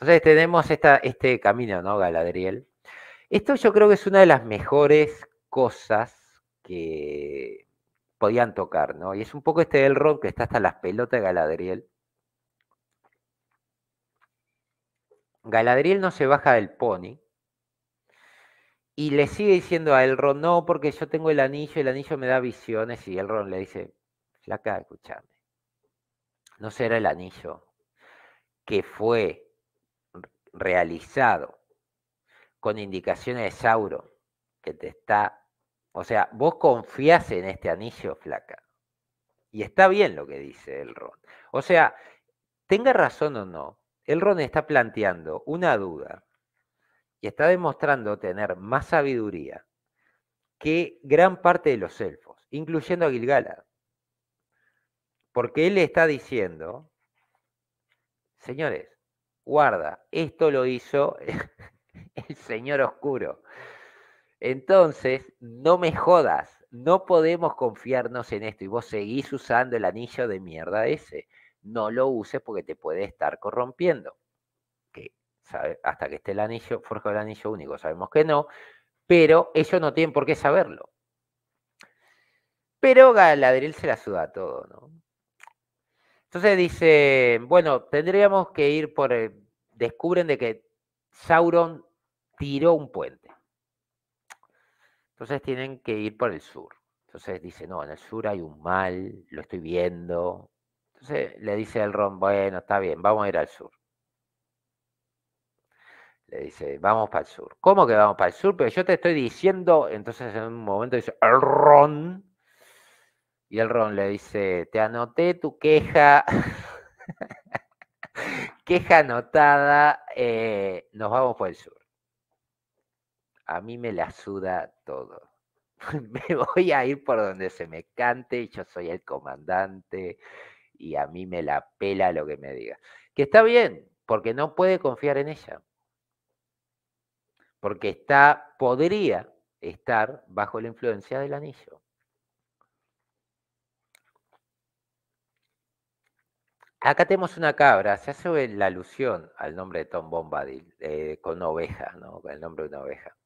Entonces tenemos este camino, ¿no, Galadriel? Esto yo creo que es una de las mejores cosas que podían tocar, ¿no? Y es un poco este Elrond que está hasta las pelotas de Galadriel. Galadriel no se baja del pony y le sigue diciendo a Elrond, no, porque yo tengo el anillo, el anillo me da visiones y Elrond le dice, flaca, escúchame, no será el anillo que fue realizado con indicaciones de Sauro que te está, o sea, vos confías en este anillo flaca. Y está bien lo que dice el Ron. O sea, tenga razón o no, el Ron está planteando una duda y está demostrando tener más sabiduría que gran parte de los elfos, incluyendo a Gilgala. Porque él le está diciendo, señores, guarda, esto lo hizo el Señor Oscuro. Entonces, no me jodas, no podemos confiarnos en esto y vos seguís usando el anillo de mierda ese. No lo uses porque te puede estar corrompiendo. Que hasta que esté el anillo, forja el anillo único, sabemos que no, pero ellos no tienen por qué saberlo. Pero Galadriel se la suda todo, ¿no? Entonces dice, bueno, tendríamos que ir por el, descubren de que Sauron tiró un puente. Entonces tienen que ir por el sur. Entonces dice, no, en el sur hay un mal, lo estoy viendo. Entonces le dice el Ron, bueno, está bien, vamos a ir al sur. Le dice, vamos para el sur. ¿Cómo que vamos para el sur? Pero yo te estoy diciendo, entonces en un momento dice, el Ron. Y el Ron le dice, te anoté tu queja Queja anotada, eh, nos vamos por el sur. A mí me la suda todo. me voy a ir por donde se me cante, yo soy el comandante y a mí me la pela lo que me diga. Que está bien, porque no puede confiar en ella. Porque está, podría estar bajo la influencia del anillo. Acá tenemos una cabra, se hace la alusión al nombre de Tom Bombadil, eh, con oveja, ¿no? Con el nombre de una oveja.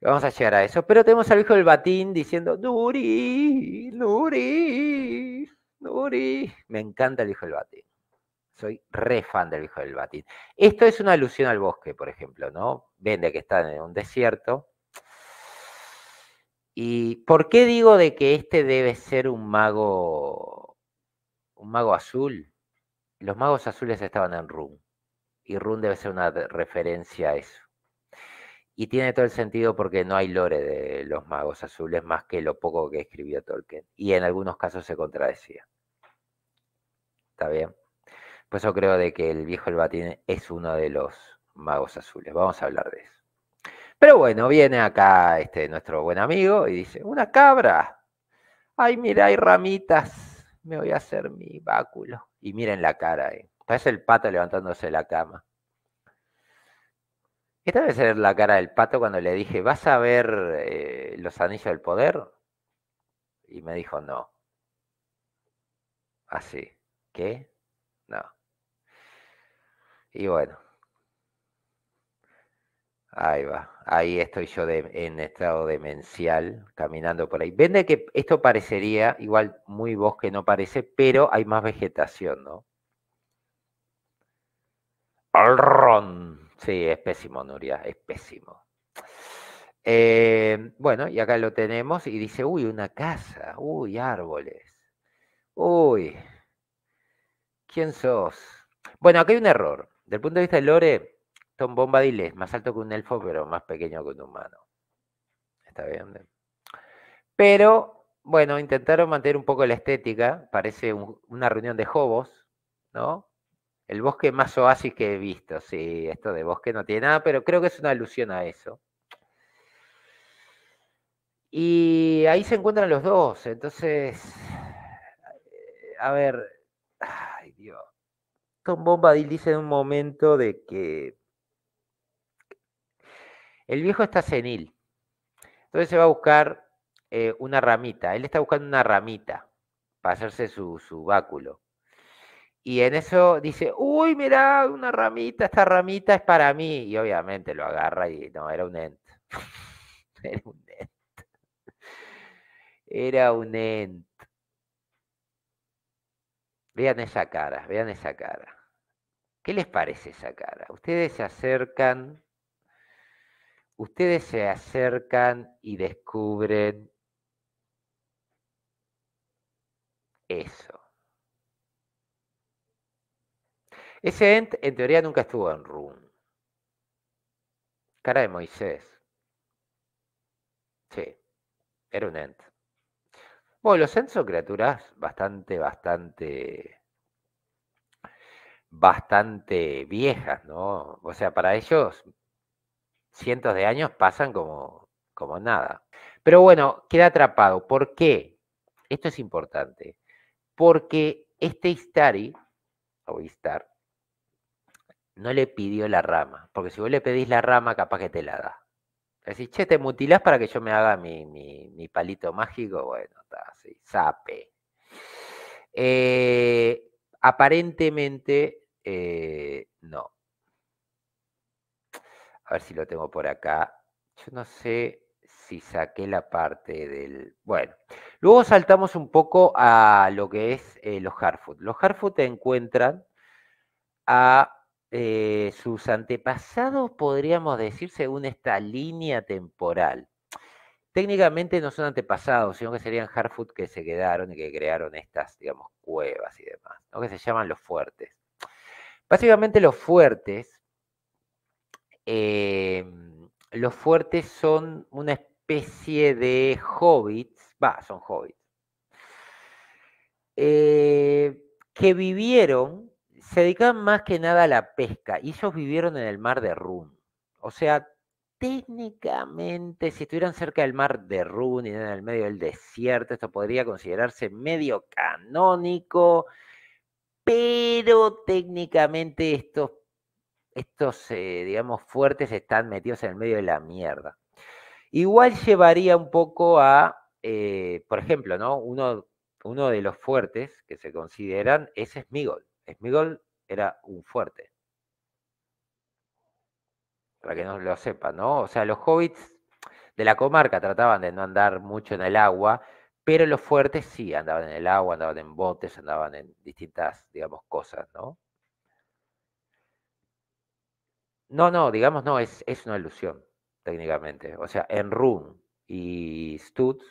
Vamos a llegar a eso. Pero tenemos al hijo del batín diciendo, Nuri, Nuri, Nuri. Me encanta el hijo del batín. Soy re fan del hijo del batín. Esto es una alusión al bosque, por ejemplo, ¿no? Vende que está en un desierto. ¿Y por qué digo de que este debe ser un mago un mago azul. Los magos azules estaban en Rune. Y Rune debe ser una referencia a eso. Y tiene todo el sentido porque no hay lore de los magos azules más que lo poco que escribió Tolkien. Y en algunos casos se contradecía. ¿Está bien? Pues yo creo de que el viejo Elbatine es uno de los magos azules. Vamos a hablar de eso. Pero bueno, viene acá este, nuestro buen amigo y dice, una cabra. Ay, mira, hay ramitas me voy a hacer mi báculo. Y miren la cara ahí. Parece el pato levantándose de la cama. Esta debe ser la cara del pato cuando le dije, ¿vas a ver eh, los anillos del poder? Y me dijo, no. Así. ¿Qué? No. Y bueno, Ahí va, ahí estoy yo en estado demencial, caminando por ahí. Vende que esto parecería igual muy bosque, no parece, pero hay más vegetación, ¿no? Ron, Sí, es pésimo, Nuria, es pésimo. Em, bueno, y acá lo tenemos y dice, uy, una casa, uy, árboles, uy, ¿quién sos? Bueno, aquí hay un error. Del punto de vista de Lore, Tom Bombadil es más alto que un elfo, pero más pequeño que un humano. Está bien. Pero, bueno, intentaron mantener un poco la estética. Parece una reunión de hobos, ¿no? El bosque más oasis que he visto. Sí, esto de bosque no tiene nada, pero creo que es una alusión a eso. Y ahí se encuentran los dos. Entonces, eh, a ver, ay Dios. Tom Bombadil dice en un momento de que el viejo está senil. Entonces se va a buscar eh, una ramita. Él está buscando una ramita para hacerse su, báculo. Y en eso dice, uy, mira una ramita, esta ramita es para mí. Y obviamente lo agarra y no, era un ent. era un ent. Era un ent. Vean esa cara, vean esa cara. ¿Qué les parece esa cara? Ustedes se acercan ustedes se acercan y descubren eso. Ese ent, en teoría, nunca estuvo en Room. Cara de Moisés. Sí, era un ent. Bueno, los Ent son criaturas bastante, bastante, bastante viejas, ¿no? O sea, para ellos cientos de años pasan como, como nada. Pero bueno, queda atrapado. ¿Por qué? Esto es importante. Porque este Istari, o Istar, no le pidió la rama. Porque si vos le pedís la rama, capaz que te la da. Decís, che, te mutilás para que yo me haga mi, palito mágico. Bueno, está así, sape. Eh, aparentemente, eh, no a ver si lo tengo por acá. Yo no sé si saqué la parte del... Bueno, luego saltamos un poco a lo que es eh, los Harfoot. Los Harfoot encuentran a eh, sus antepasados, podríamos decir, según esta línea temporal. Técnicamente no son antepasados, sino que serían Harfoot que se quedaron y que crearon estas, digamos, cuevas y demás, lo que se llaman los fuertes. Básicamente los fuertes eh, los fuertes son una especie de hobbits, va, son hobbits, eh, que vivieron, se dedicaban más que nada a la pesca, y ellos vivieron en el mar de Run. O sea, técnicamente, si estuvieran cerca del mar de Run y en el medio del desierto, esto podría considerarse medio canónico, pero técnicamente estos estos, eh, digamos, fuertes están metidos en el medio de la mierda. Igual llevaría un poco a, eh, por ejemplo, ¿no? Uno, uno de los fuertes que se consideran es Smigol. Smigol era un fuerte. Para que no lo sepan, ¿no? O sea, los hobbits de la comarca trataban de no andar mucho en el agua, pero los fuertes sí andaban en el agua, andaban en botes, andaban en distintas, digamos, cosas, ¿no? No, no, digamos, no, es, una ilusión, técnicamente. O sea, en Run y Stutz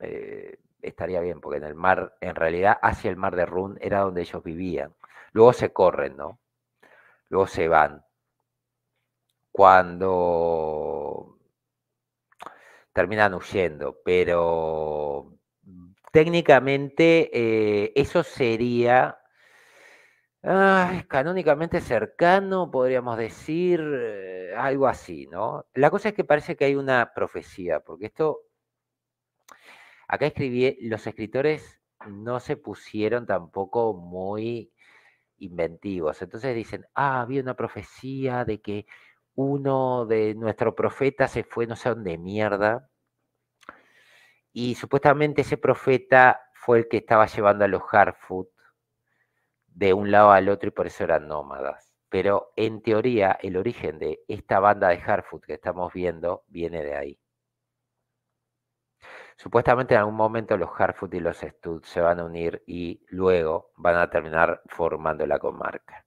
eh, estaría bien, porque en el mar, en realidad, hacia el mar de Run era donde ellos vivían. Luego se corren, ¿no? Luego se van. Cuando terminan huyendo, pero mm, técnicamente eh, eso sería ah, canónicamente cercano, podríamos decir, eh, algo así, ¿no? La cosa es que parece que hay una profecía, porque esto, acá escribí, los escritores no se pusieron tampoco muy inventivos. Entonces dicen, ah, había una profecía de que uno de nuestros profetas se fue no sé dónde mierda. Y supuestamente ese profeta fue el que estaba llevando a los Harfoot de un lado al otro y por eso eran nómadas. Pero en teoría el origen de esta banda de Harfoot que estamos viendo viene de ahí. Supuestamente en algún momento los Harfoot y los Studs se van a unir y luego van a terminar formando la comarca.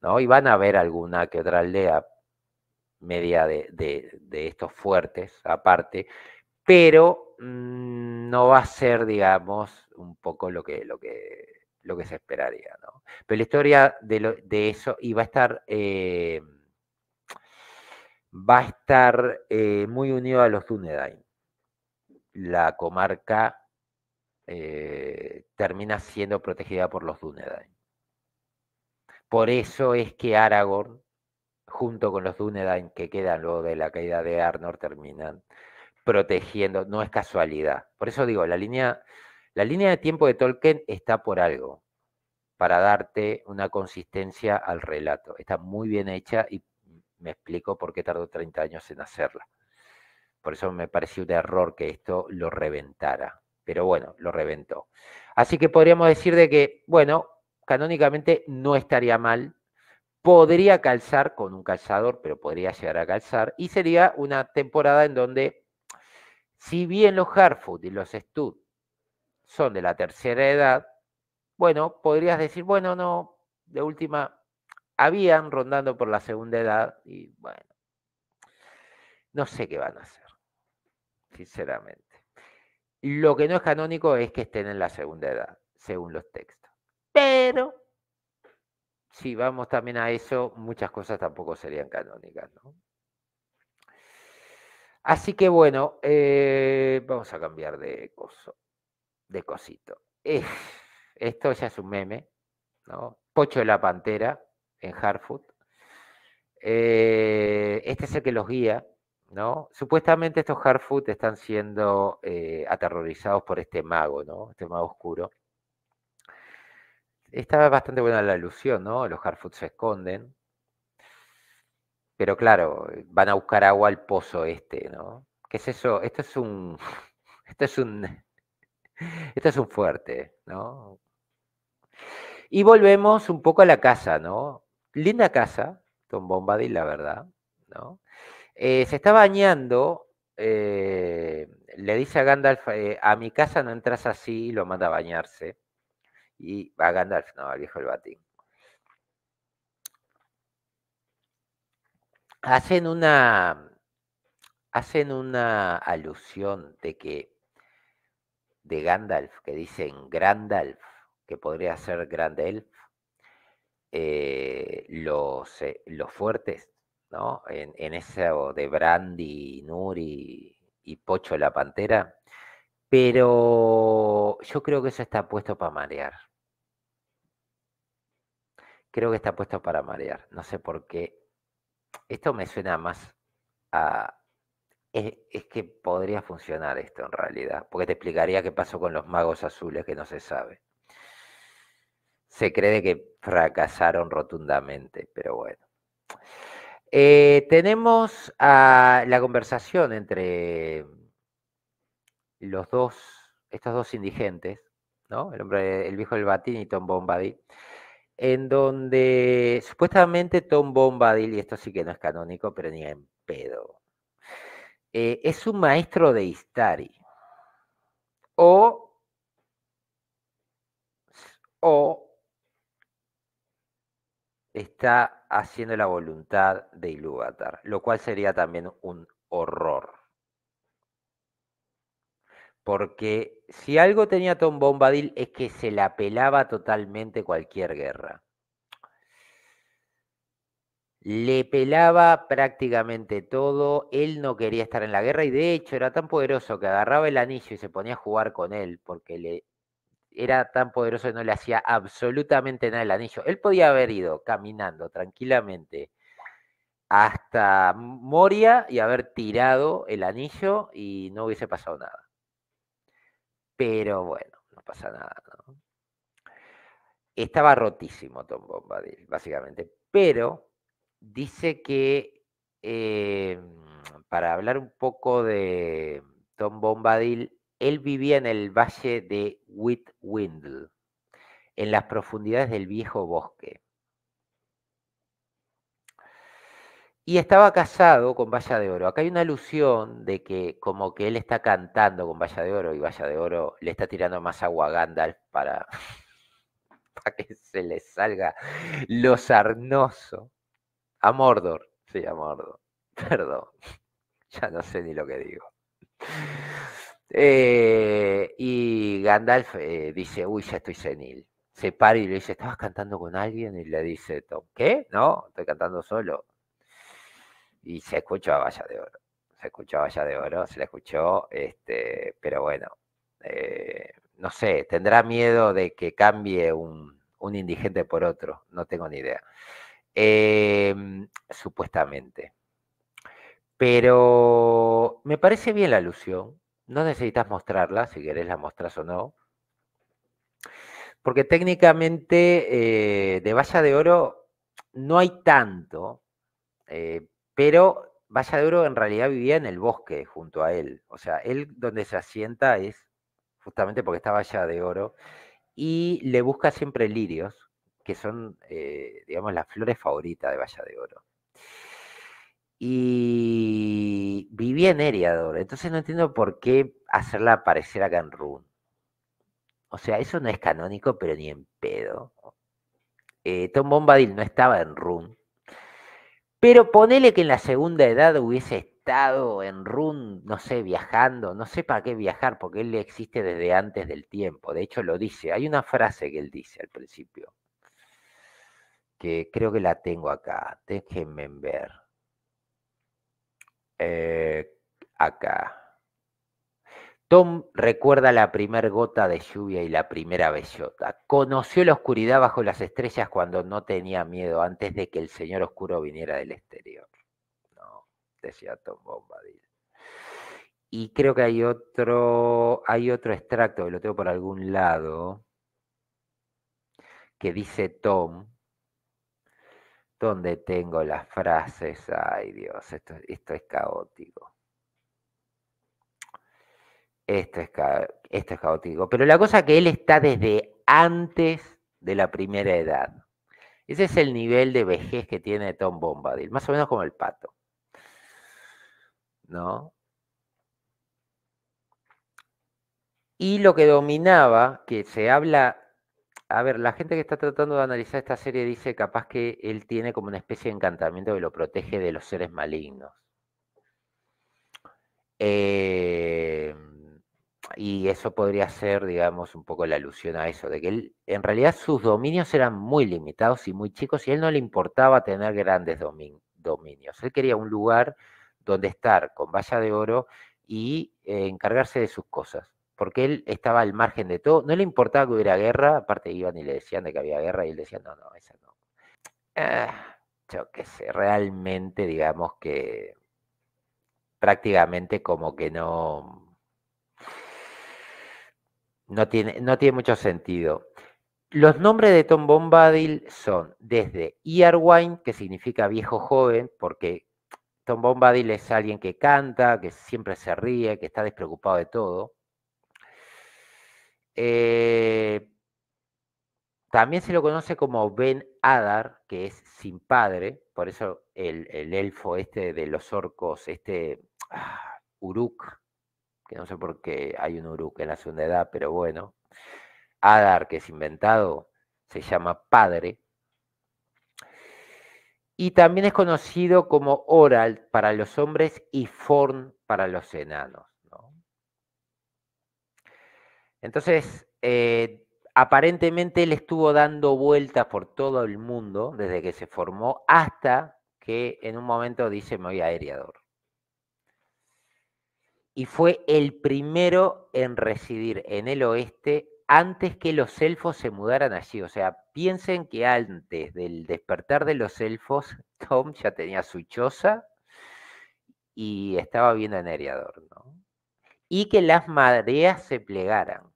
¿no? Y van a haber alguna que otra aldea media de, estos fuertes aparte, pero mm, no va a ser, digamos, un poco lo que, lo que lo que se esperaría, ¿no? Pero la historia de, eso, y eh, va a estar, va a estar muy unido a los Dunedain. La comarca eh, termina siendo protegida por los Dunedain. Por eso es que Aragorn, junto con los Dunedain que quedan luego de la caída de Arnor, terminan protegiendo, no es casualidad. Por eso digo, la línea la línea de tiempo de Tolkien está por algo, para darte una consistencia al relato. Está muy bien hecha y me explico por qué tardó 30 años en hacerla. Por eso me pareció un error que esto lo reventara. Pero bueno, lo reventó. Así que podríamos decir de que, bueno, canónicamente no estaría mal. Podría calzar con un calzador, pero podría llegar a calzar. Y sería una temporada en donde, si bien los Harfoot y los Stud son de la tercera edad, bueno, podrías decir, bueno, no, de última, habían rondando por la segunda edad y bueno, no sé qué van a hacer, sinceramente. Lo que no es canónico es que estén en la segunda edad, según los textos. Pero si vamos también a eso, muchas cosas tampoco serían canónicas, ¿no? Así que bueno, eh, vamos a cambiar de coso de cosito. Eh, esto ya es un meme, ¿no? Pocho de la Pantera en Harfoot. Eh, este es el que los guía, ¿no? Supuestamente estos Harfoot están siendo eh, aterrorizados por este mago, ¿no? Este mago oscuro. estaba bastante buena la alusión, ¿no? Los Harfoot se esconden. Pero claro, van a buscar agua al pozo este, ¿no? ¿Qué es eso? Esto es un. Esto es un este es un fuerte, ¿no? Y volvemos un poco a la casa, ¿no? Linda casa, Tom Bombadil, la verdad, ¿no? Eh, se está bañando, eh, le dice a Gandalf, eh, a mi casa no entras así, lo manda a bañarse. Y a Gandalf, no, al viejo el batín. Hacen una, hacen una alusión de que de Gandalf, que dicen Grandalf, que podría ser Grandelf, eh, los, eh, los fuertes, ¿no? En, en eso de Brandy, Nuri y Pocho la Pantera. Pero yo creo que eso está puesto para marear. Creo que está puesto para marear. No sé por qué. Esto me suena más a, es, que podría funcionar esto en realidad, porque te explicaría qué pasó con los magos azules que no se sabe. Se cree que fracasaron rotundamente, pero bueno. Eh, tenemos la conversación entre los dos, estos dos indigentes, ¿no? El hombre, el viejo del batín y Tom Bombadil, en donde supuestamente Tom Bombadil, y esto sí que no es canónico, pero ni en pedo, eh, es un maestro de Istari. O, o está haciendo la voluntad de Ilúvatar, lo cual sería también un horror. Porque si algo tenía Tom Bombadil es que se la pelaba totalmente cualquier guerra. Le pelaba prácticamente todo, él no quería estar en la guerra y de hecho era tan poderoso que agarraba el anillo y se ponía a jugar con él porque le era tan poderoso que no le hacía absolutamente nada el anillo. Él podía haber ido caminando tranquilamente hasta Moria y haber tirado el anillo y no hubiese pasado nada. Pero bueno, no pasa nada. Estaba rotísimo Tom Bombadil, básicamente. Pero Dice que eh, para hablar un poco de Tom Bombadil, él vivía en el valle de Whitwindle, en las profundidades del viejo bosque. Y estaba casado con Valla de Oro. Acá hay una alusión de que como que él está cantando con Valla de Oro y Valla de Oro le está tirando más agua a para, para que se le salga lo sarnoso. A Mordor, sí, a Mordor. Perdón. Ya no sé ni lo que digo. Eh, y Gandalf eh, dice, uy, ya estoy senil. Se para y le dice, ¿estabas cantando con alguien? Y le dice Tom, ¿qué? No, estoy cantando solo. Y se escucha Valla de Oro. Se escuchó Valla de Oro, se le escuchó, este, pero bueno, eh, no sé, tendrá miedo de que cambie un, un indigente por otro, no tengo ni idea. Em, supuestamente. Pero me parece bien la alusión. No necesitas mostrarla, si querés la mostras o no. Porque técnicamente eh, de valla de oro no hay tanto, eh, pero valla de oro en realidad vivía en el bosque junto a él. O sea, él donde se asienta es justamente porque está valla de oro y le busca siempre lirios, que son, eh, digamos, las flores favoritas de Valla de Oro. Y vivía en Eriador, entonces no entiendo por qué hacerla aparecer acá en Run, O sea, eso no es canónico, pero ni en pedo. Eh, Tom Bombadil no estaba en Run, Pero ponele que en la segunda edad hubiese estado en Rune, no sé, viajando, no sé para qué viajar, porque él existe desde antes del tiempo. De hecho, lo dice. Hay una frase que él dice al principio que creo que la tengo acá. Déjenme ver. Eh, acá. Tom recuerda la primera gota de lluvia y la primera bellota. Conoció la oscuridad bajo las estrellas cuando no tenía miedo, antes de que el señor oscuro viniera del exterior. No, decía Tom Bombadil. Y creo que hay otro, hay otro extracto, que lo tengo por algún lado, que dice Tom, donde tengo las frases? Ay Dios, esto, esto es caótico. Esto es, es caótico. Pero la cosa que él está desde antes de la primera edad. Ese es el nivel de vejez que tiene Tom Bombadil, más o menos como el pato. ¿No? Y lo que dominaba, que se habla a ver, la gente que está tratando de analizar esta serie dice capaz que él tiene como una especie de encantamiento que lo protege de los seres malignos. Eh, y eso podría ser, digamos, un poco la alusión a eso, de que él, en realidad sus dominios eran muy limitados y muy chicos y a él no le importaba tener grandes dominios. Él quería un lugar donde estar con valla de oro y eh, encargarse de sus cosas porque él estaba al margen de todo, no le importaba que hubiera guerra, aparte iban y le decían de que había guerra y él decía, no, no, esa no. Ah, yo qué sé, realmente digamos que prácticamente como que no, no, tiene, no tiene mucho sentido. Los nombres de Tom Bombadil son desde Earwine, que significa viejo joven, porque Tom Bombadil es alguien que canta, que siempre se ríe, que está despreocupado de todo. Eh, también se lo conoce como Ben Adar, que es sin padre, por eso el, elfo este de los orcos, este ah, Uruk, que no sé por qué hay un Uruk en la segunda edad, pero bueno. Adar, que es inventado, se llama padre. Y también es conocido como Oral para los hombres y Forn para los enanos. Entonces, eh, aparentemente él estuvo dando vueltas por todo el mundo desde que se formó hasta que en un momento dice me voy a Eriador. Y fue el primero en residir en el oeste antes que los elfos se mudaran allí. O sea, piensen que antes del despertar de los elfos, Tom ya tenía su choza y estaba viendo en Eriador, ¿no? Y que las mareas se plegaran.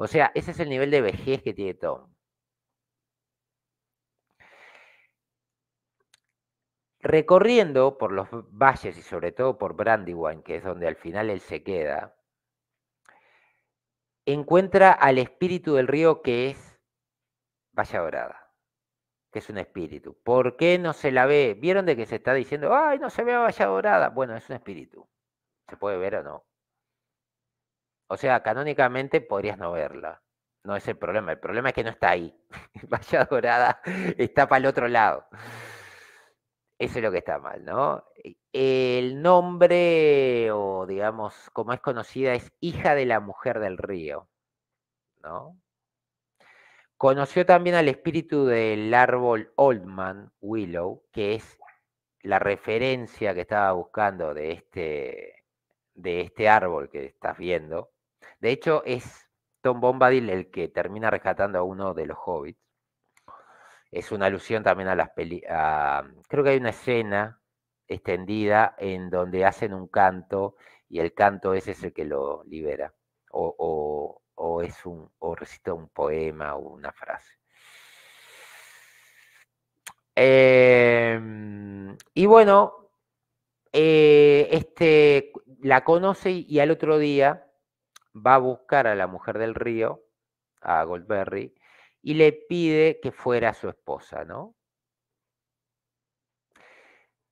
O sea, ese es el nivel de vejez que tiene Tom. Recorriendo por los valles y sobre todo por Brandywine, que es donde al final él se queda, encuentra al espíritu del río que es Valla Dorada, que es un espíritu. ¿Por qué no se la ve? ¿Vieron de que se está diciendo, ay, no se ve a Valle Dorada? Bueno, es un espíritu. ¿Se puede ver o no? O sea, canónicamente podrías no verla. No es el problema. El problema es que no está ahí. Vaya Dorada está para el otro lado. Eso es lo que está mal, ¿no? E, el nombre, o digamos, como es conocida, es hija de la mujer del río, ¿no? Conoció también al espíritu del árbol Oldman, Willow, que es la referencia que estaba buscando de este, de este árbol que estás viendo, de hecho, es Tom Bombadil el que termina rescatando a uno de los hobbits. Es una alusión también a las películas. Creo que hay una escena extendida en donde hacen un canto y el canto ese es el que lo libera. O, es un, o recita un poema o una frase. Em, y bueno, eh, este, la conoce y al otro día va a buscar a la mujer del río, a Goldberry, y le pide que fuera su esposa, ¿no?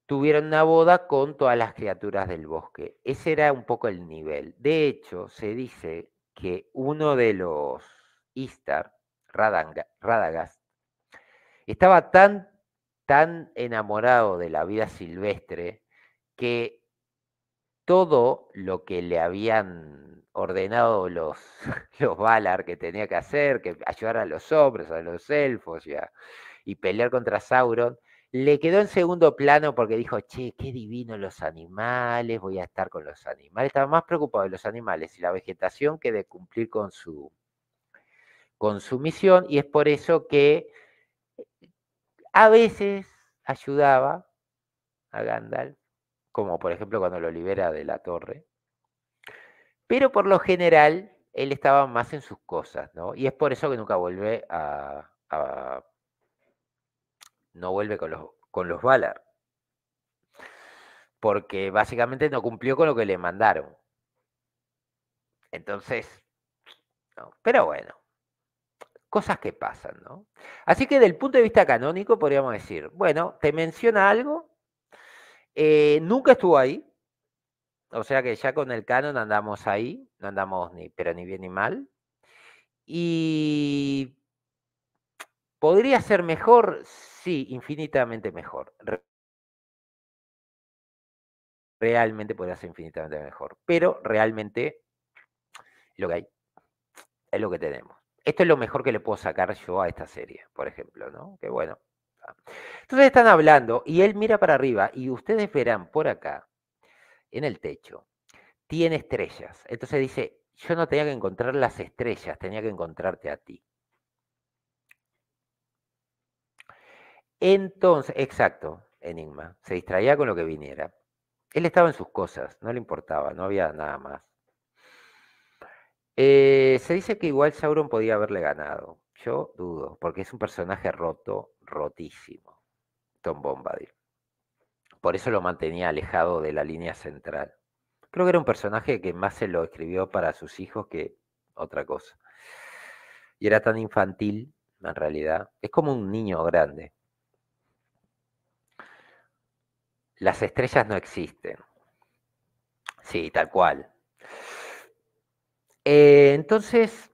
Tuvieron una boda con todas las criaturas del bosque. Ese era un poco el nivel. De hecho, se dice que uno de los Istar, Radagast, estaba tan, tan enamorado de la vida silvestre que todo lo que le habían ordenado los, los Valar que tenía que hacer, que ayudar a los hombres, a los elfos y, y pelear contra Sauron, le quedó en segundo plano porque dijo, che, qué divino los animales, voy a estar con los animales. Estaba más preocupado de los animales y la vegetación que de cumplir con su, con su misión y es por eso que eh, a veces ayudaba a Gandalf como por ejemplo cuando lo libera de la torre. Pero por lo general, él estaba más en sus cosas, ¿no? Y es por eso que nunca vuelve a. no vuelve con los, con los Valar. Porque básicamente no cumplió con lo que le mandaron. Entonces. Pero bueno. Cosas que pasan, ¿no? Así que el punto de vista canónico podríamos decir, bueno, te menciona algo, eh, nunca estuvo ahí. O sea que ya con el canon andamos ahí, no andamos ni, pero ni bien ni mal. Y podría ser mejor, sí, infinitamente mejor. Realmente podría ser infinitamente mejor. Pero realmente lo que hay es lo que tenemos. Esto es lo mejor que le puedo sacar yo a esta serie, por ejemplo, ¿no? Que bueno, entonces están hablando y él mira para arriba y ustedes verán por acá, en el techo, tiene estrellas. Entonces dice, yo no tenía que encontrar las estrellas, tenía que encontrarte a ti. Entonces, exacto, Enigma, se distraía con lo que viniera. Él estaba en sus cosas, no le importaba, no había nada más. Eh, se dice que igual Sauron podía haberle ganado, yo dudo, porque es un personaje roto, rotísimo, Tom Bombadil. Por eso lo mantenía alejado de la línea central. Creo que era un personaje que más se lo escribió para sus hijos que otra cosa. Y era tan infantil, en realidad. Es como un niño grande. Las estrellas no existen. Sí, tal cual. Eh, entonces,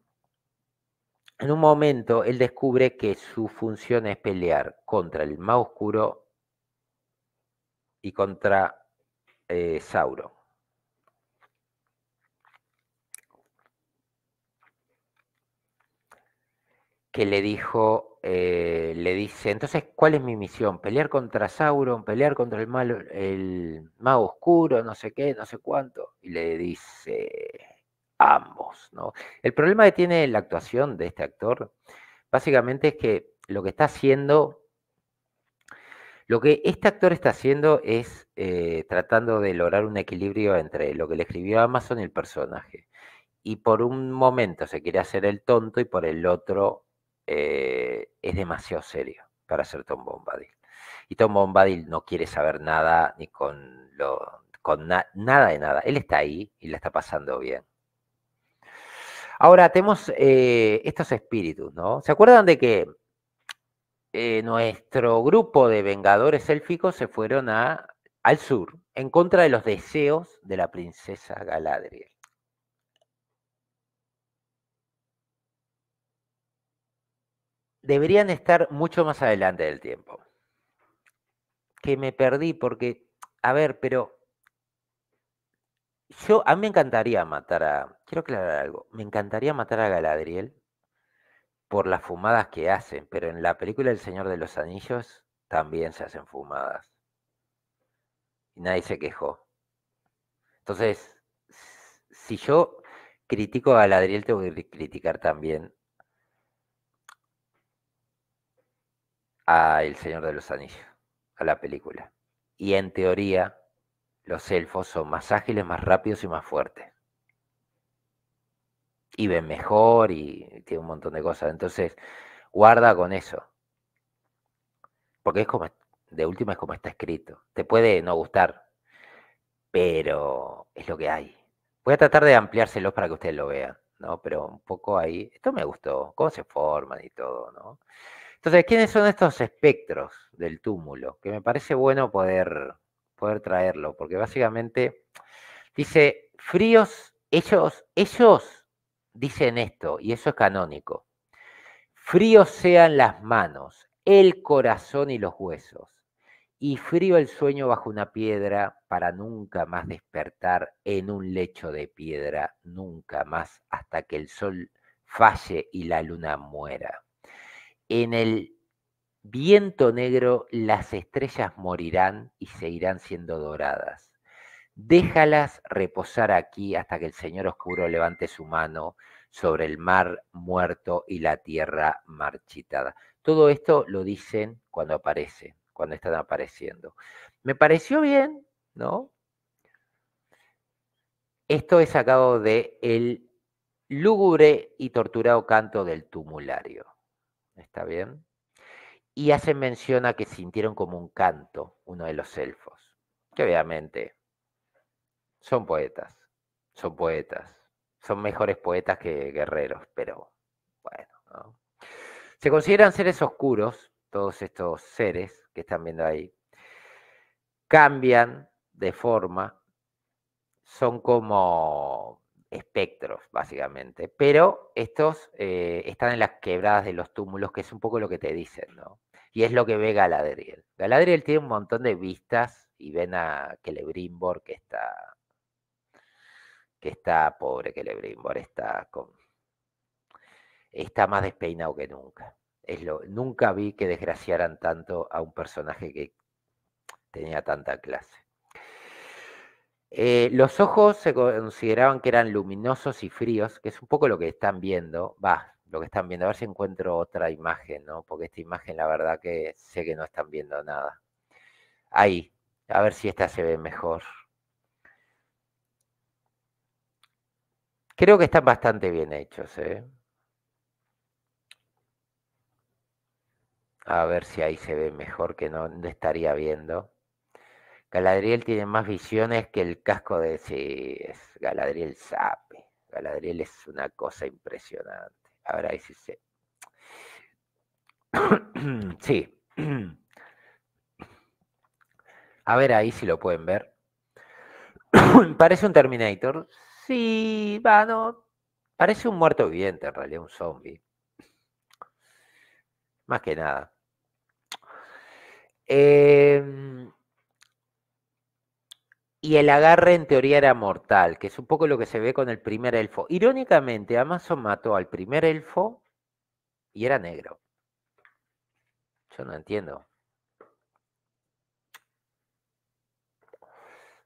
en un momento, él descubre que su función es pelear contra el Mago Oscuro y contra eh, Sauron. que le dijo, eh, le dice, entonces, ¿cuál es mi misión? ¿Pelear contra Sauron? ¿Pelear contra el, mal el mago oscuro? No sé qué, no sé cuánto. Y le dice, ambos. ¿no? El problema que tiene la actuación de este actor, básicamente es que lo que está haciendo, lo que este actor está haciendo es eh, tratando de lograr un equilibrio entre lo que le escribió Amazon y el personaje. Y por un momento se quiere hacer el tonto y por el otro eh, es demasiado serio para ser Tom Bombadil. Y Tom Bombadil no quiere saber nada ni con, lo, con nada de nada. Él está ahí y la está pasando bien. Ahora tenemos eh, estos espíritus, ¿no? ¿Se acuerdan de que eh, nuestro grupo de vengadores élficos se fueron al sur en contra de los deseos de la princesa Galadriel? Deberían estar mucho más adelante del tiempo. Que me perdí porque, a ver, pero yo, a mí me encantaría matar a. Quiero aclarar algo. Me encantaría matar a Galadriel por las fumadas que hacen, pero en la película El Señor de los Anillos también se hacen fumadas. Y nadie se quejó. Entonces, si yo critico a Galadriel, tengo que criticar también a El Señor de los Anillos, a la película. Y en teoría, los elfos son más ágiles, más rápidos y más fuertes. Y ven mejor y tiene un montón de cosas. Entonces, guarda con eso. Porque es como, de última es como está escrito. Te puede no gustar, pero es lo que hay. Voy a tratar de ampliárselos para que ustedes lo vean, ¿no? Pero un poco ahí, esto me gustó, cómo se forman y todo, ¿no? Entonces, ¿quiénes son estos espectros del túmulo? Que me parece bueno poder poder traerlo, porque básicamente dice, fríos, ellos, ellos dicen esto, y eso es canónico, fríos sean las manos, el corazón y los huesos, y frío el sueño bajo una piedra para nunca más despertar en un lecho de piedra, nunca más hasta que el sol falle y la luna muera. En el Viento negro, las estrellas morirán y se irán siendo doradas. Déjalas reposar aquí hasta que el Señor Oscuro levante su mano sobre el mar muerto y la tierra marchitada. Todo esto lo dicen cuando aparece, cuando están apareciendo. Me pareció bien, ¿no? Esto es sacado de el lúgubre y torturado canto del tumulario. ¿Está bien? y hacen mención a que sintieron como un canto uno de los elfos, que obviamente son poetas, son poetas, son mejores poetas que guerreros, pero bueno. Se consideran seres oscuros, todos estos seres que están viendo ahí, cambian de forma, son como espectros, básicamente. Pero estos eh, están en las quebradas de los túmulos, que es un poco lo que te dicen, ¿no? Y es lo que ve Galadriel. Galadriel tiene un montón de vistas y ven a Celebrimbor que está. que está pobre, Celebrimbor está con. está más despeinado que nunca. Es lo, nunca vi que desgraciaran tanto a un personaje que tenía tanta clase. Eh, los ojos se consideraban que eran luminosos y fríos, que es un poco lo que están viendo. Va, lo que están viendo. A ver si encuentro otra imagen, ¿no? Porque esta imagen, la verdad que sé que no están viendo nada. Ahí, a ver si esta se ve mejor. Creo que están bastante bien hechos, ¿eh? A ver si ahí se ve mejor, que no, no estaría viendo. Galadriel tiene más visiones que el casco de sí, es Galadriel sabe. Galadriel es una cosa impresionante. Ahora ahí sí sé. sí. A ver ahí si lo pueden ver. Parece un Terminator. Sí, va, Parece un muerto viviente, en realidad, un zombie. Más que nada. Eh, y el agarre en teoría era mortal, que es un poco lo que se ve con el primer elfo. Irónicamente, Amazon mató al primer elfo y era negro. Yo no entiendo.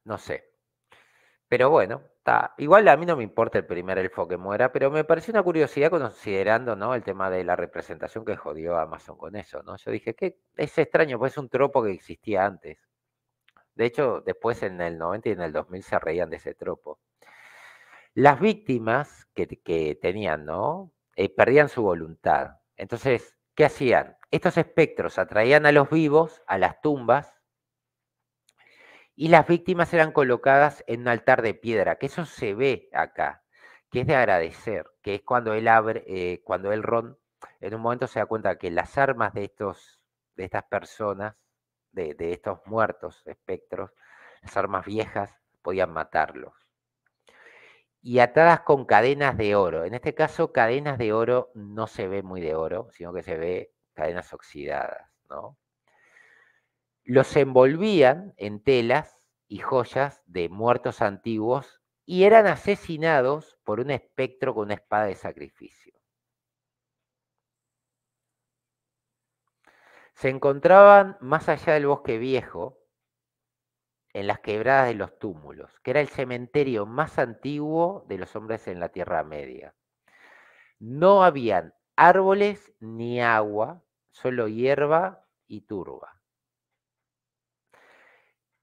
No sé. Pero bueno, Igual a mí no me importa el primer elfo que muera, pero me pareció una curiosidad considerando el tema de la representación que jodió Amazon con eso. ¿no? Yo dije que es extraño, pues es un tropo que existía antes. De hecho, después en el 90 y en el 2000 se reían de ese tropo. Las víctimas que, tenían, ¿no? Eh, perdían su voluntad. Entonces, ¿qué hacían? Estos espectros atraían a los vivos a las tumbas y las víctimas eran colocadas en un altar de piedra, que eso se ve acá, que es de agradecer, que es cuando él abre, eh, cuando él Ron en un momento se da cuenta que las armas de, estos, de estas personas de, estos muertos, espectros, las armas viejas podían matarlos. Y atadas con cadenas de oro. En este caso, cadenas de oro no se ve muy de oro, sino que se ve cadenas oxidadas, ¿no? Los envolvían en telas y joyas de muertos antiguos y eran asesinados por un espectro con una espada de sacrificio. se encontraban más allá del bosque viejo, en las quebradas de los túmulos, que era el cementerio más antiguo de los hombres en la Tierra Media. No habían árboles ni agua, solo hierba y turba.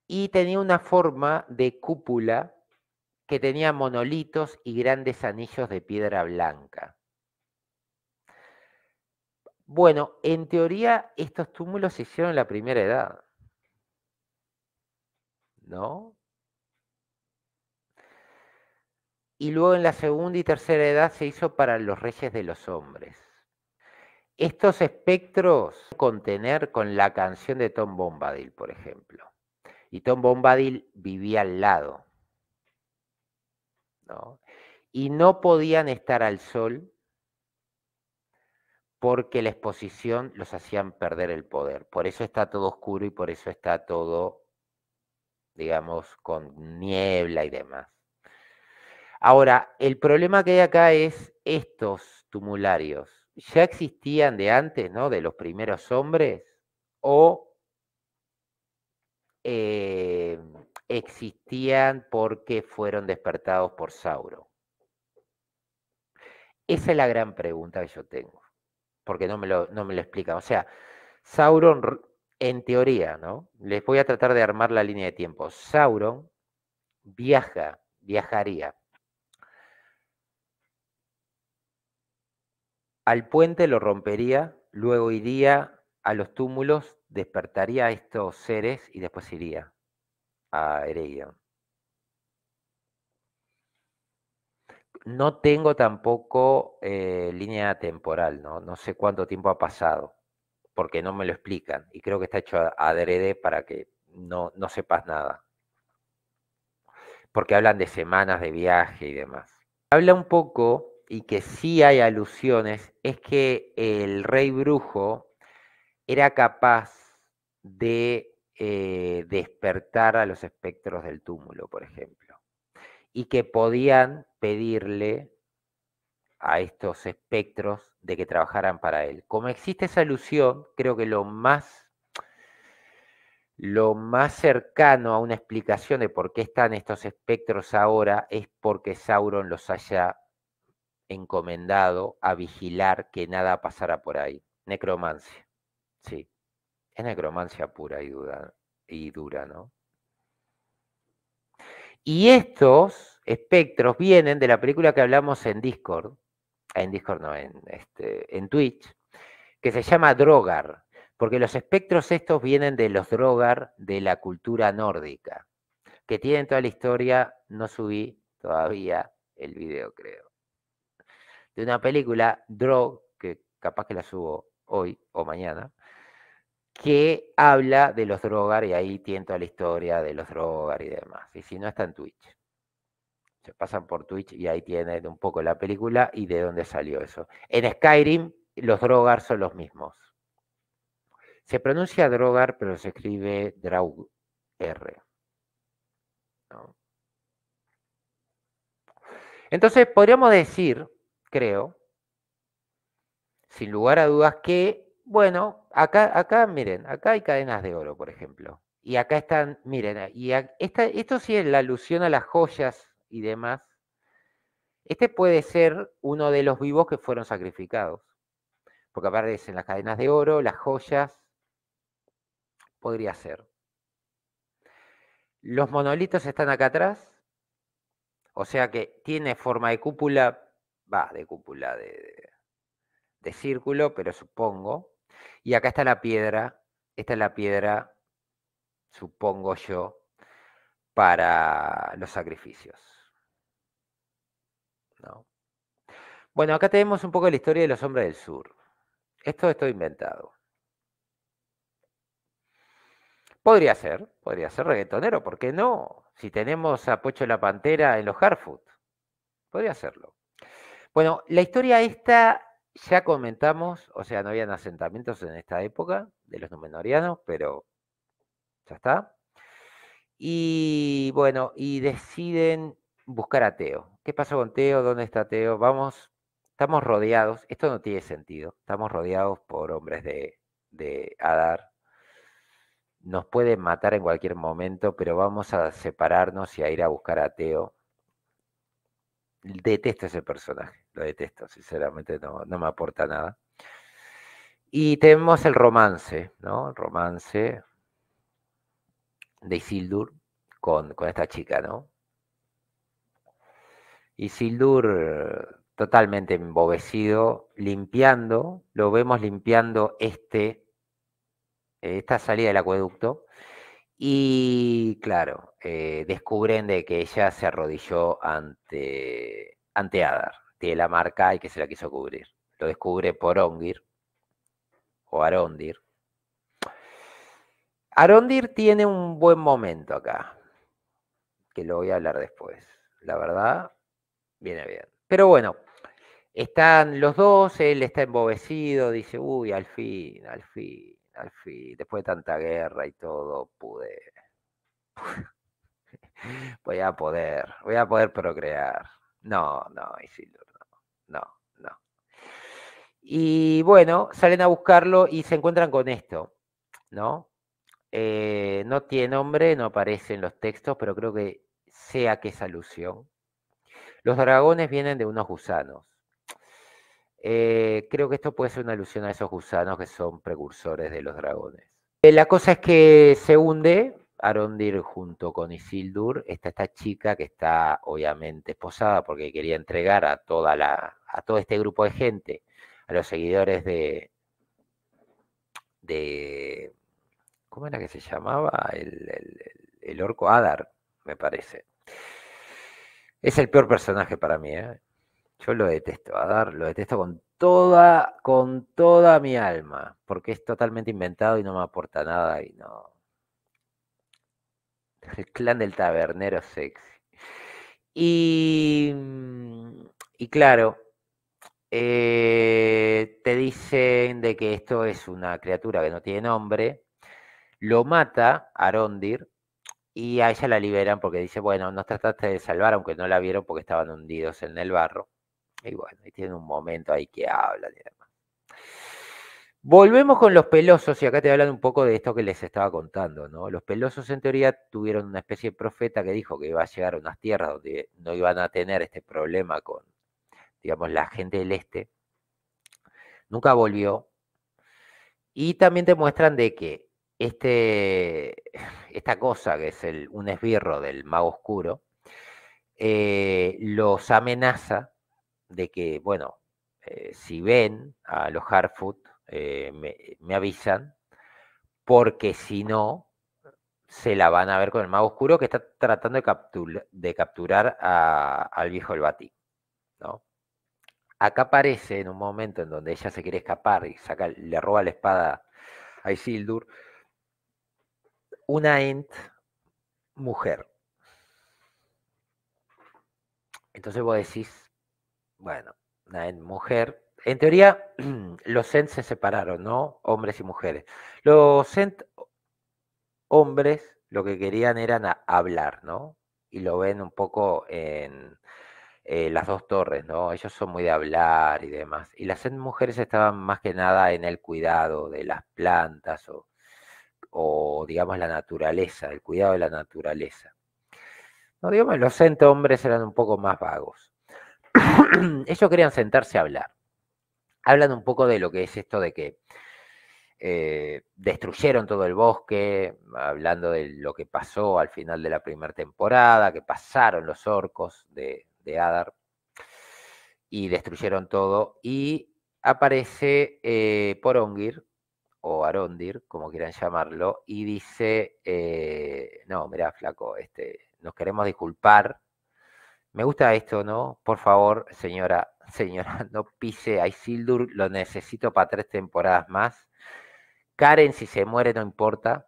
Y tenía una forma de cúpula que tenía monolitos y grandes anillos de piedra blanca. Bueno, en teoría estos túmulos se hicieron en la primera edad. ¿No? Y luego en la segunda y tercera edad se hizo para los reyes de los hombres. Estos espectros contener con la canción de Tom Bombadil, por ejemplo. Y Tom Bombadil vivía al lado. ¿no? Y no podían estar al sol porque la exposición los hacían perder el poder. Por eso está todo oscuro y por eso está todo, digamos, con niebla y demás. Ahora, el problema que hay acá es estos tumularios. ¿Ya existían de antes, ¿no? De los primeros hombres? ¿O eh, existían porque fueron despertados por Sauro? Esa es la gran pregunta que yo tengo porque no me lo, me lo explican. O sea, Sauron, en teoría, ¿no? Les voy a tratar de armar la línea de tiempo. Sauron viaja, viajaría al puente, lo rompería, luego iría a los túmulos, despertaría a estos seres y después iría a Ereion. no tengo tampoco eh, línea temporal, ¿no? no sé cuánto tiempo ha pasado, porque no me lo explican. Y creo que está hecho adrede para que no, no sepas nada. Porque hablan de semanas de viaje y demás. Habla un poco, y que sí hay alusiones, es que el rey brujo era capaz de eh, despertar a los espectros del túmulo, por ejemplo y que podían pedirle a estos espectros de que trabajaran para él. Como existe esa ilusión, creo que lo más, lo más cercano a una explicación de por qué están estos espectros ahora es porque Sauron los haya encomendado a vigilar que nada pasara por ahí. Necromancia. Sí. Es necromancia pura y dura, ¿no? Y estos espectros vienen de la película que hablamos en Discord, en Discord no, en, este, en Twitch, que se llama Drogar, porque los espectros estos vienen de los Drogar de la cultura nórdica, que tienen toda la historia, no subí todavía el video creo, de una película Drog, que capaz que la subo hoy o mañana, que habla de los drogar y ahí tiene toda la historia de los drogar y demás. Y si no, está en Twitch. Se pasan por Twitch y ahí tienen un poco la película y de dónde salió eso. En Skyrim, los drogar son los mismos. Se pronuncia drogar, pero se escribe draugr. R. Entonces, podríamos decir, creo, sin lugar a dudas, que, bueno, Acá, miren, acá hay cadenas de oro, por ejemplo. Y acá están, miren, ah, y esto sí es la alusión a las joyas y demás. Este puede ser uno de los vivos que fueron sacrificados. Porque aparecen las cadenas de oro, las joyas. Podría ser. Los monolitos están acá atrás. O sea que tiene forma de cúpula, va, de cúpula, de, de círculo, pero supongo, y acá está la piedra, esta es la piedra, supongo yo, para los sacrificios. Bueno, acá tenemos un poco la historia de los hombres del sur. Esto estoy inventado. Podría ser, podría ser reggaetonero, ¿por qué no? Si tenemos a Pocho la Pantera en los Harfoot, podría serlo. Bueno, la historia esta ya comentamos, o sea, no habían asentamientos en esta época de los numenorianos, pero ya está. Y bueno, y deciden buscar a Teo. ¿Qué pasó con Teo? ¿Dónde está Teo? Vamos, estamos rodeados, esto no tiene sentido, estamos rodeados por hombres de, de Adar. Nos pueden matar en cualquier momento, pero vamos a separarnos y a ir a buscar a Teo. Detesto ese personaje lo detesto, sinceramente no, me aporta nada. Y tenemos el romance, ¿no? El romance de Isildur con, esta chica, ¿no? Isildur totalmente embobecido, limpiando, lo vemos limpiando este, esta salida del acueducto. Y claro, eh, descubren de que ella se arrodilló ante, ante Adar de la marca y que se la quiso cubrir. Lo descubre por Ongir o Arondir. Arondir tiene un buen momento acá, que lo voy a hablar después. La verdad, viene bien. Pero bueno, están los dos, él está embobecido, dice, uy, al fin, al fin, al fin, después de tanta guerra y todo, pude, voy a poder, voy a poder procrear. No, no, Isildur no, no. Y bueno, salen a buscarlo y se encuentran con esto, ¿no? Eh, no tiene nombre, no aparece en los textos, pero creo que sea que es alusión. Los dragones vienen de unos gusanos. Eh, creo que esto puede ser una alusión a esos gusanos que son precursores de los dragones. Eh, la cosa es que se hunde Arondir junto con Isildur, está esta chica que está obviamente esposada porque quería entregar a, toda la, a todo este grupo de gente, a los seguidores de, de ¿cómo era que se llamaba? El, orco Adar, me parece. Es el peor personaje para mí, ¿eh? Yo lo detesto, Adar, lo detesto con toda, con toda mi alma, porque es totalmente inventado y no me aporta nada y no, el clan del tabernero sexy. Y, mm, y claro, eh, te dicen de que esto es una criatura que no tiene nombre. Lo mata Arondir y a ella la liberan porque dice, bueno, nos trataste de salvar, aunque no la vieron porque estaban hundidos en el barro. Y bueno, y tiene un momento ahí que hablan y demás. Volvemos con los pelosos, y acá te hablan un poco de esto que les estaba contando, ¿no? Los pelosos en teoría tuvieron una especie de profeta que dijo que iba a llegar a unas tierras donde no iban a tener este problema con, digamos, la gente del este. Nunca volvió. Y también te muestran de que este, esta cosa que es un esbirro del mago oscuro, eh, los amenaza de que, bueno, eh, si ven a los Harfoot, eh, me, avisan, porque si no, se la van a ver con el mago oscuro que está tratando de, capturar al viejo el batí ¿no? Acá aparece en un momento en donde ella se quiere escapar y saca, le roba la espada a Isildur, una ent mujer. Entonces vos decís, bueno, una ent mujer en teoría, los Zen se separaron, ¿no? Hombres y mujeres. Los Zen hombres lo que querían eran hablar, ¿no? Y lo ven un poco en eh, las dos torres, ¿no? Ellos son muy de hablar y demás. Y las Zen mujeres estaban más que nada en el cuidado de las plantas o, digamos, la naturaleza, el cuidado de la naturaleza. No, digamos, los Zen hombres eran un poco más vagos. Ellos querían sentarse a hablar. Hablando un poco de lo que es esto de que eh, destruyeron todo el bosque, hablando de lo que pasó al final de la primera temporada, que pasaron los orcos de, Adar y destruyeron todo. Y aparece eh, Porongir, o Arondir, como quieran llamarlo, y dice, eh, no, mirá, flaco, este, nos queremos disculpar me gusta esto, ¿no? Por favor, señora, señora, no pise a Isildur, lo necesito para tres temporadas más. Karen, si se muere, no importa.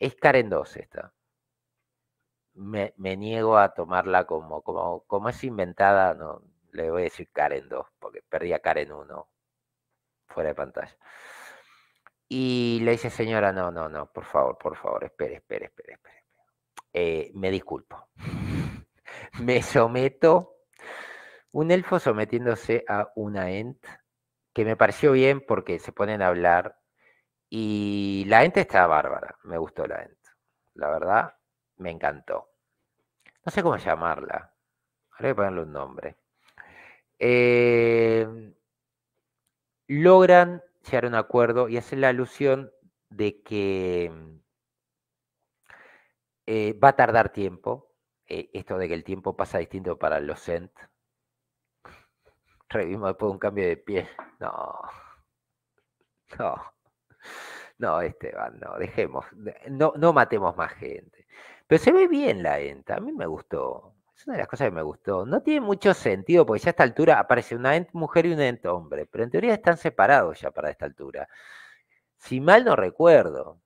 Es Karen 2 esta. Me, niego a tomarla como, como, como es inventada, no, le voy a decir Karen 2, porque perdí a Karen 1 fuera de pantalla. Y le dice, señora, no, no, no, por favor, por favor, espere, espere, espere, espere. Eh, me disculpo. Me someto. Un elfo sometiéndose a una ent, que me pareció bien porque se ponen a hablar. Y la ent está bárbara. Me gustó la ent. La verdad, me encantó. No sé cómo llamarla. Habría que ponerle un nombre. Em, logran llegar a un acuerdo y hacen la alusión de que eh, va a tardar tiempo eh, esto de que el tiempo pasa distinto para los Ent. Revimos después de un cambio de pie. No. No. No, Esteban, no, dejemos. No, no matemos más gente. Pero se ve bien la Ent. A mí me gustó. Es una de las cosas que me gustó. No tiene mucho sentido porque ya a esta altura aparece una ENT mujer y una ENT hombre. Pero en teoría están separados ya para esta altura. Si mal no recuerdo,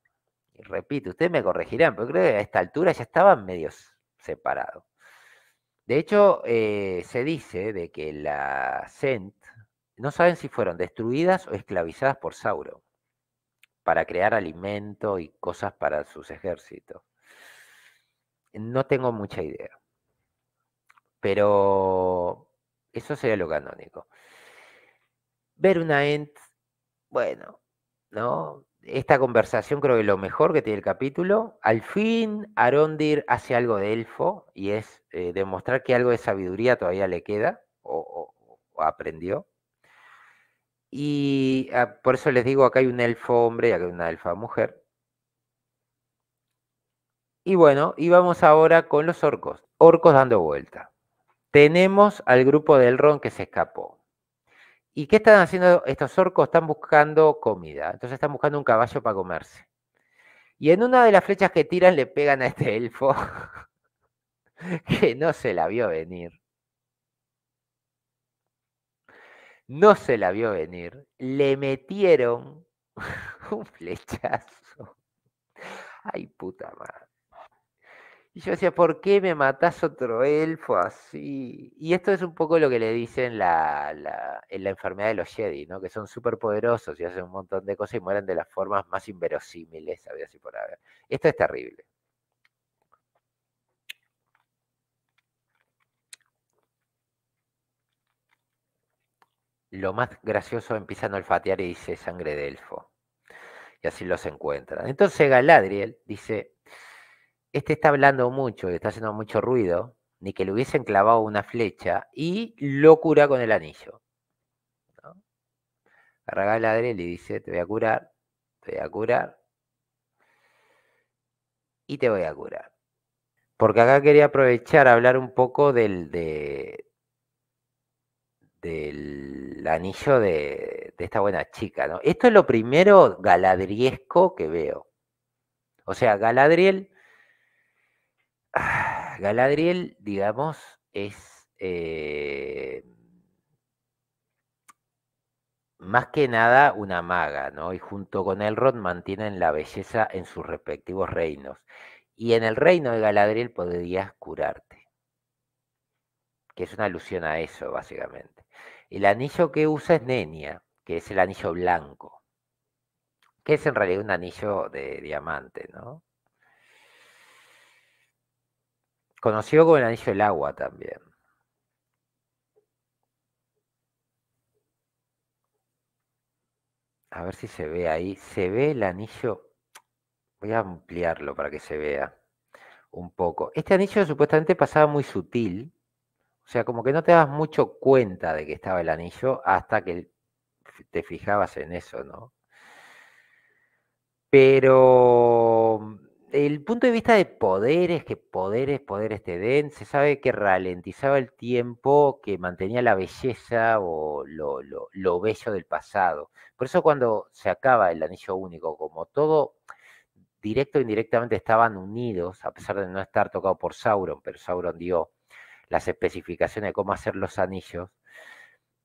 repito, ustedes me corregirán, pero creo que a esta altura ya estaban medios separado. De hecho, eh, se dice de que las Ent no saben si fueron destruidas o esclavizadas por Sauro. para crear alimento y cosas para sus ejércitos. No tengo mucha idea. Pero eso sería lo canónico. Ver una Ent, bueno, ¿no? esta conversación creo que lo mejor que tiene el capítulo. Al fin, Arondir hace algo de elfo y es eh, demostrar que algo de sabiduría todavía le queda o, aprendió. Y ah, por eso les digo, acá hay un elfo hombre y acá hay una elfa mujer. Y bueno, y vamos ahora con los orcos. Orcos dando vuelta. Tenemos al grupo del Ron que se escapó. ¿Y qué están haciendo estos orcos? Están buscando comida. Entonces están buscando un caballo para comerse. Y en una de las flechas que tiran le pegan a este elfo que no se la vio venir. No se la vio venir. Le metieron un flechazo. Ay, puta madre. Y yo decía, ¿por qué me matás otro elfo así? Y esto es un poco lo que le dicen en la enfermedad de los Jedi, ¿no? Que son súper poderosos y hacen un montón de cosas y mueren de las formas más inverosímiles, por haber. Esto es terrible. Lo más gracioso empiezan a olfatear y dice sangre de elfo. Y así los encuentran. Entonces Galadriel dice, este está hablando mucho, está haciendo mucho ruido, ni que le hubiesen clavado una flecha, y lo cura con el anillo. Agarra Galadriel y dice, te voy a curar, te voy a curar, y te voy a curar. Porque acá quería aprovechar a hablar un poco del, de, del anillo de, esta buena chica, Esto es lo primero galadriesco que veo. O sea, Galadriel Ah, Galadriel, digamos, es eh, más que nada una maga, ¿no? Y junto con Elrond mantienen la belleza en sus respectivos reinos. Y en el reino de Galadriel podrías curarte. Que es una alusión a eso, básicamente. El anillo que usa es Nenia, que es el anillo blanco. Que es en realidad un anillo de diamante, ¿no? Conocido como el anillo del agua también. A ver si se ve ahí. Se ve el anillo. Voy a ampliarlo para que se vea un poco. Este anillo supuestamente pasaba muy sutil. O sea, como que no te das mucho cuenta de que estaba el anillo hasta que te fijabas en eso, ¿no? Pero el punto de vista de poderes, que poderes, poderes te den, se sabe que ralentizaba el tiempo, que mantenía la belleza o lo, lo, lo, bello del pasado. Por eso cuando se acaba el anillo único, como todo directo e indirectamente estaban unidos, a pesar de no estar tocado por Sauron, pero Sauron dio las especificaciones de cómo hacer los anillos,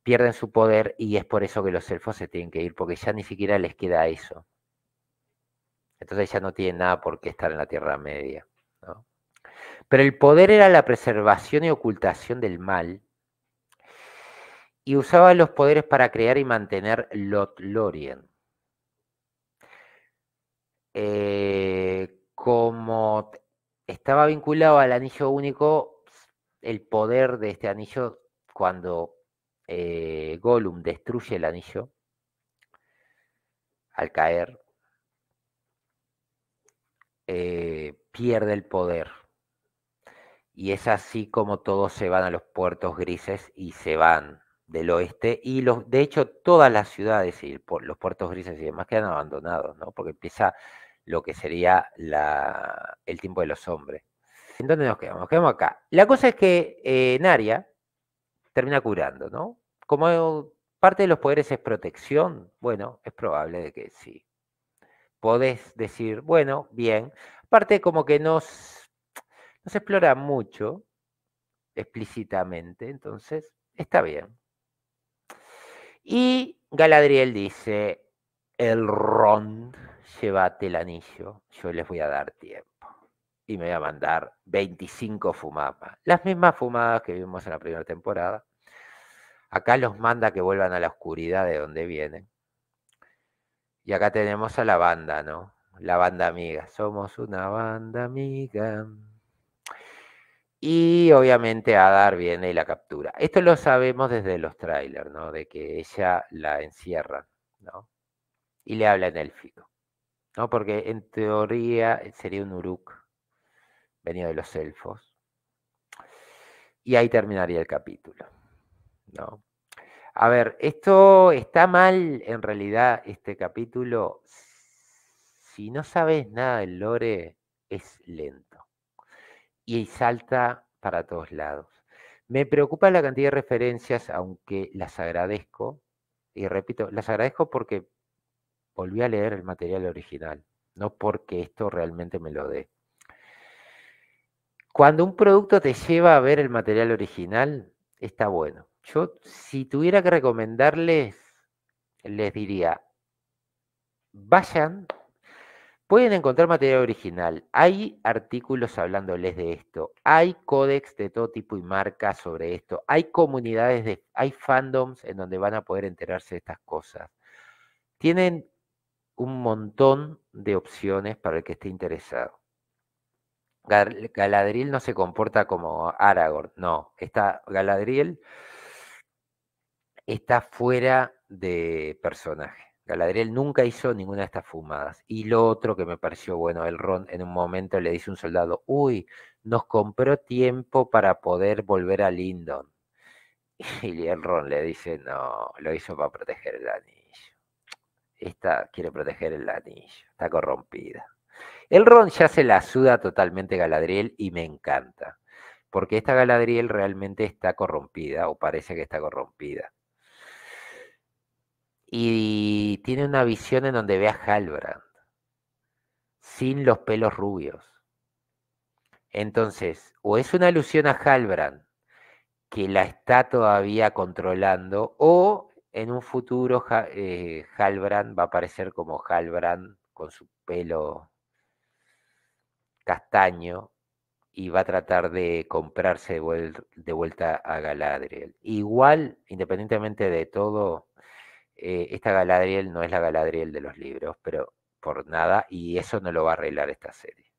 pierden su poder y es por eso que los elfos se tienen que ir, porque ya ni siquiera les queda eso. Entonces ya no tiene nada por qué estar en la Tierra Media. Pero el poder era la preservación y ocultación del mal. Y usaba los poderes para crear y mantener Lot Lorien. Eh, como estaba vinculado al anillo único, el poder de este anillo, cuando eh, Gollum destruye el anillo, al caer, eh, pierde el poder. Y es así como todos se van a los puertos grises y se van del oeste. Y los, de hecho, todas las ciudades y los puertos grises y demás quedan abandonados, ¿no? Porque empieza lo que sería la, el tiempo de los hombres. ¿En dónde nos quedamos? quedamos acá. La cosa es que eh, Naria termina curando, ¿no? Como parte de los poderes es protección, bueno, es probable de que sí podés decir, bueno, bien. Aparte, como que nos nos explora mucho explícitamente, entonces está bien. Y Galadriel dice, el ron, llévate el anillo, yo les voy a dar tiempo. Y me voy a mandar 25 fumadas. Las mismas fumadas que vimos en la primera temporada. Acá los manda que vuelvan a la oscuridad de donde vienen. Y acá tenemos a la banda, ¿no? La banda amiga. Somos una banda amiga. Y obviamente a Dar viene y la captura. Esto lo sabemos desde los trailers, ¿no? De que ella la encierra, ¿no? Y le habla en élfico, ¿no? Porque en teoría eh, sería un Uruk, venido de los elfos. Y ahí terminaría el capítulo, ¿no? A ver, esto está mal en realidad, este capítulo. Si no sabes nada del lore, es lento. Y salta para todos lados. Me preocupa la cantidad de referencias, aunque las agradezco. Y repito, las agradezco porque volví a leer el material original, no porque esto realmente me lo dé. Cuando un producto te lleva a ver el material original, está bueno. Yo, si tuviera que recomendarles, les diría, vayan, pueden encontrar material original, hay artículos hablándoles de esto, hay códex de todo tipo y marcas sobre esto, hay comunidades, hay fandoms en donde van a poder enterarse de estas cosas. Tienen un montón de opciones para el que esté interesado. Galadriel no se comporta como Aragorn, no. Está Galadriel está fuera de personaje. Galadriel nunca hizo ninguna de estas fumadas. Y lo otro que me pareció bueno, el Ron en un momento le dice a un soldado, uy, nos compró tiempo para poder volver a Lindon. Y el Ron le dice, no, lo hizo para proteger el anillo. Esta quiere proteger el anillo, está corrompida. El Ron ya se la suda totalmente Galadriel y me encanta, porque esta Galadriel realmente está corrompida o parece que está corrompida y tiene una visión en donde ve a Halbrand sin los pelos rubios. Entonces, o es una alusión a Halbrand que la está todavía controlando, o en un futuro eh, Halbrand va a aparecer como Halbrand con su pelo castaño y va a tratar de comprarse de vuelta a Galadriel. Igual, independientemente de todo, eh, esta Galadriel no es la Galadriel de los libros, pero por nada, y eso no lo va a arreglar esta serie.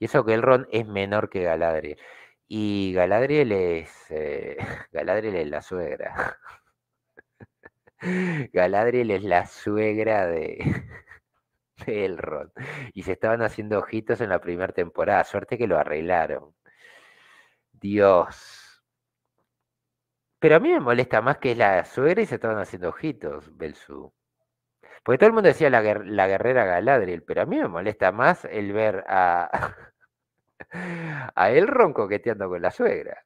Y eso que Elrond es menor que Galadriel. Y Galadriel es, eh, Galadriel es la suegra. Galadriel es la suegra de, de Elrond. Y se estaban haciendo ojitos en la primera temporada. Suerte que lo arreglaron. Dios. Pero a mí me molesta más que es la suegra y se estaban haciendo ojitos, Belsu. Porque todo el mundo decía la, guerrera Galadriel, pero a mí me molesta más el ver a, a Ron coqueteando con la suegra.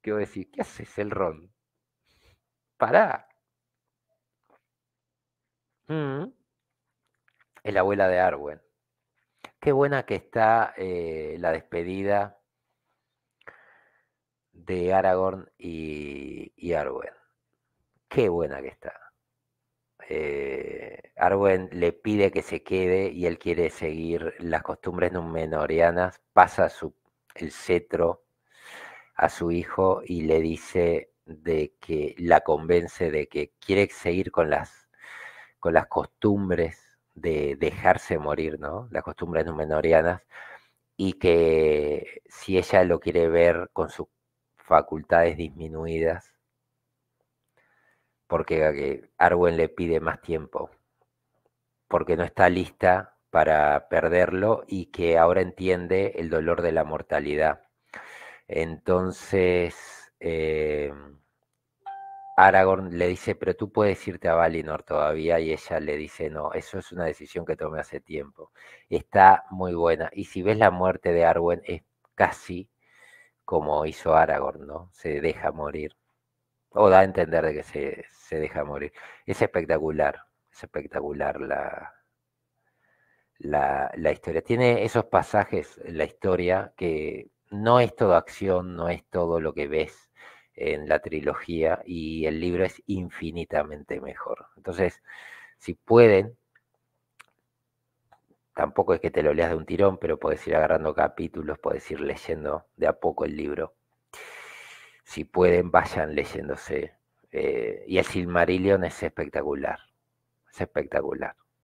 Quiero decir, ¿qué haces, Ron? Pará. Mm. Es la abuela de Arwen. Qué buena que está eh, la despedida de Aragorn y, Arwen. Qué buena que está. Eh, Arwen le pide que se quede y él quiere seguir las costumbres numenorianas, pasa el cetro a su hijo y le dice de que la convence de que quiere seguir con las, con las costumbres de dejarse morir, ¿no? Las costumbres numenorianas y que si ella lo quiere ver con su facultades disminuidas, porque Arwen le pide más tiempo, porque no está lista para perderlo y que ahora entiende el dolor de la mortalidad. Entonces, em, Aragorn le dice, pero tú puedes irte a Valinor todavía y ella le dice, no, eso es una decisión que tomé hace tiempo. Está muy buena. Y si ves la muerte de Arwen, es casi como hizo Aragorn, ¿no? Se deja morir. O da a entender de que se, deja morir. Es espectacular, es espectacular la, la, historia. Tiene esos pasajes, en la historia, que no es todo acción, no es todo lo que ves en la trilogía y el libro es infinitamente mejor. Entonces, si pueden, tampoco es que te lo leas de un tirón, pero puedes ir agarrando capítulos, puedes ir leyendo de a poco el libro. Si pueden, vayan leyéndose. Eh, y el Silmarillion es espectacular, es espectacular.